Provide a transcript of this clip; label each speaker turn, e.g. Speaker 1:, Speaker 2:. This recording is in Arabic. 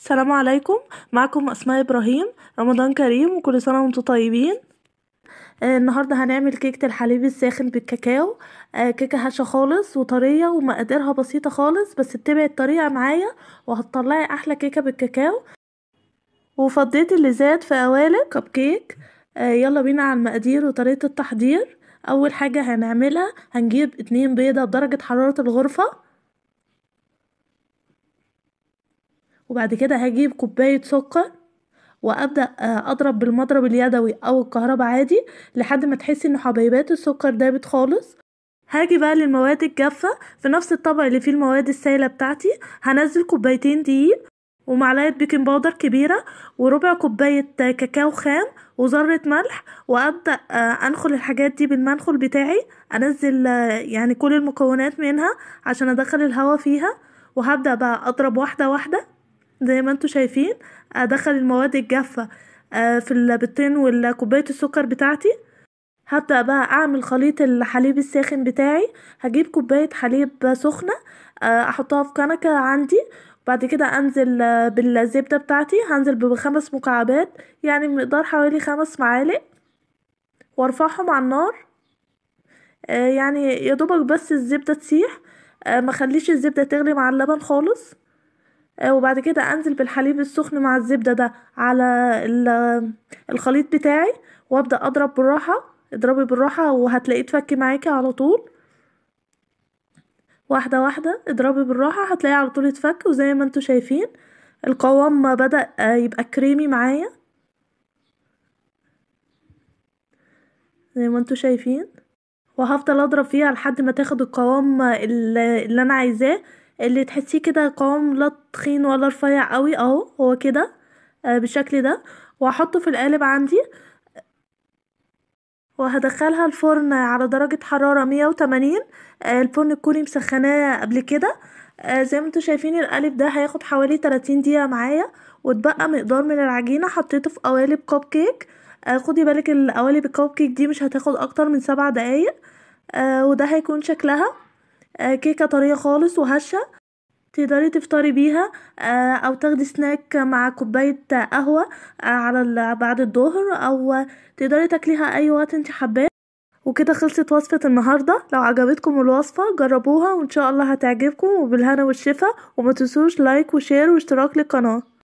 Speaker 1: السلام عليكم معكم اسماء ابراهيم رمضان كريم وكل سنه وانتم طيبين آه، النهارده هنعمل كيكه الحليب الساخن بالكاكاو آه، كيكه هشه خالص وطريه ومقاديرها بسيطه خالص بس اتبعي الطريقه معايا وهتطلعي احلى كيكه بالكاكاو وفضيت اللي زاد في قوالب كب كيك آه، يلا بينا على المقادير وطريقه التحضير اول حاجه هنعملها هنجيب اتنين بيضه بدرجه حراره الغرفه وبعد كده هجيب كوباية سكر وابدا آه، اضرب بالمضرب اليدوي او الكهرباء عادي لحد ما تحسي ان حبيبات السكر دابت خالص هاجي بقى للمواد الجافه في نفس الطبق اللي فيه المواد السائله بتاعتي هنزل كوبايتين دقيق ومعلقه بيكنج باودر كبيره وربع كوبايه آه، كاكاو خام وذره ملح وابدا آه، انخل الحاجات دي بالمنخل بتاعي انزل يعني كل المكونات منها عشان ادخل الهواء فيها وهبدا بقى اضرب واحده واحده زي ما انتم شايفين ادخل آه، المواد الجافة آه، في البيضتين وكوباية السكر بتاعتي هبدأ بقى اعمل خليط الحليب الساخن بتاعي هجيب كوباية حليب سخنة آه، احطها في كنكة عندي بعد كده انزل بالزبدة بتاعتي هنزل بخمس مكعبات يعني بمقدار حوالي خمس معالق وارفعهم على النار يعني يا دوبك بس الزبدة تسيح مخليش الزبدة تغلي مع اللبن خالص آه، وبعد كده انزل بالحليب السخن مع الزبدة ده على الخليط بتاعي وابدأ اضرب بالراحة اضربي بالراحة وهتلاقيه اتفك معاكي على طول واحدة واحدة اضربي بالراحة هتلاقيه على طول اتفك وزي ما انتم شايفين القوام بدأ آه، يبقى كريمي معايا زي ما انتم شايفين وهفضل اضرب فيها لحد ما تاخد القوام آه، اللي انا عايزاه اللي تحسيه كده قوام لا تخين ولا رفيع قوي اهو هو كده آه، بالشكل ده وهحطه في القالب عندي وهدخلها الفرن على درجة حرارة 180 آه، الفرن تكوني مسخناه قبل كده آه، زي ما انتوا شايفين القالب ده هياخد حوالي 30 دقيقة معايا واتبقى مقدار من العجينة حطيته في قوالب كوب كيك خدي بالك القوالب الكوب كيك دي مش هتاخد اكتر من سبع دقايق وده هيكون شكلها آه، كيكة طرية خالص وهشة تقدري تفطري بيها آه، او تاخدي سناك مع كوبايه قهوه آه، على بعد الظهر او تقدري تاكليها اي وقت انت حباه وكده خلصت وصفة النهاردة لو عجبتكم الوصفة جربوها وان شاء الله هتعجبكم وبالهنا والشفا وما تنسوش لايك وشير واشتراك للقناة